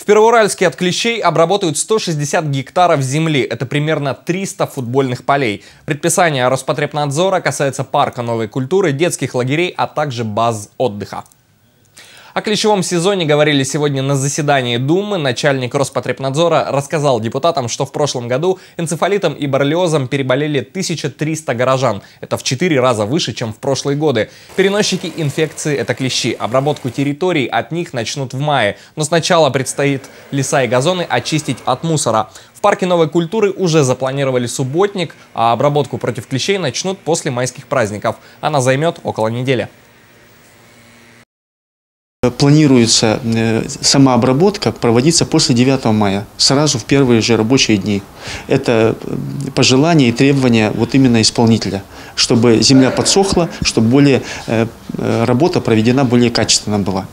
В Первоуральске от клещей обработают 160 гектаров земли. Это примерно 300 футбольных полей. Предписание Роспотребнадзора касается парка новой культуры, детских лагерей, а также баз отдыха. О ключевом сезоне говорили сегодня на заседании Думы. Начальник Роспотребнадзора рассказал депутатам, что в прошлом году энцефалитом и боррелиозом переболели 1300 горожан. Это в 4 раза выше, чем в прошлые годы. Переносчики инфекции – это клещи. Обработку территорий от них начнут в мае. Но сначала предстоит леса и газоны очистить от мусора. В парке новой культуры уже запланировали субботник, а обработку против клещей начнут после майских праздников. Она займет около недели. Планируется э, сама обработка проводиться после 9 мая, сразу в первые же рабочие дни. Это э, пожелание и требование вот именно исполнителя, чтобы земля подсохла, чтобы более, э, работа проведена более качественно была.